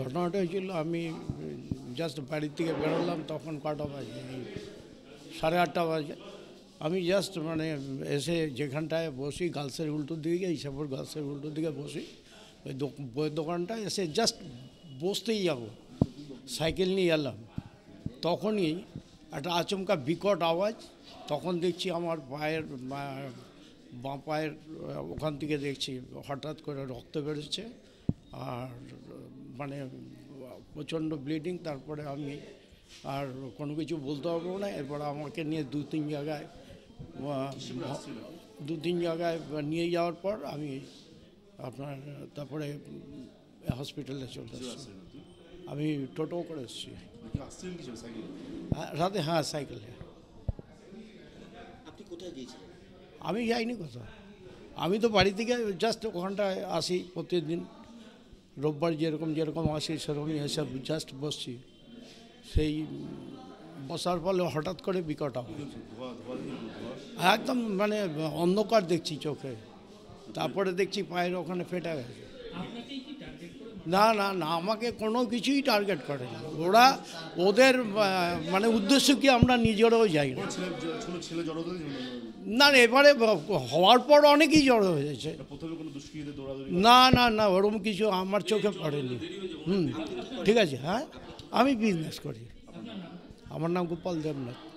ঘটনাটা হয়েছিল আমি জাস্ট বাড়ির থেকে বেরোলাম তখন কটা বাজে সাড়ে আটটা বাজে আমি জাস্ট মানে এসে যেখানটায় বসি গার্লসের উল্টোর দিকে হিসাবর গার্লসের উল্টো দিকে বসি ওই বইয়ের দোকানটা এসে জাস্ট বসতেই যাব সাইকেল নিয়ে এলাম তখনই একটা আচমকা বিকট আওয়াজ তখন দেখছি আমার পায়ের বাঁ পায়ের ওখান থেকে দেখছি হঠাৎ করে রক্ত বেরোচ্ছে আর মানে প্রচণ্ড ব্লিডিং তারপরে আমি আর কোনো কিছু বলতে পারবো না এরপর আমাকে নিয়ে দু তিন জায়গায় দু তিন জায়গায় নিয়ে যাওয়ার পর আমি আপনার তারপরে হসপিটালে চলে এসেছি আমি টোটো করে এসেছি হ্যাঁ, রাতে হ্যাঁ সাইকেলে আমি যাইনি কোথাও আমি তো বাড়ি থেকে জাস্ট ওখানটায় আসি প্রতিদিন রোববার যেরকম যেরকম আসি সেরকমই এসে জাস্ট বসছি সেই বসার ফলে হঠাৎ করে বিকট একদম মানে অন্ধকার দেখছি চোখে তারপরে দেখছি পায়ের ওখানে ফেটে গেছে না না না আমাকে কোনো কিছুই টার্গেট করে না ওরা ওদের মানে উদ্দেশ্য কি আমরা নিজেরাও যাই না না এবারে হওয়ার পর অনেকেই জড়ো হয়েছে না না না ওরকম কিছু আমার চোখে পড়েনি হুম ঠিক আছে হ্যাঁ আমি বিজনেস করি আমার নাম গোপাল দেবনাথ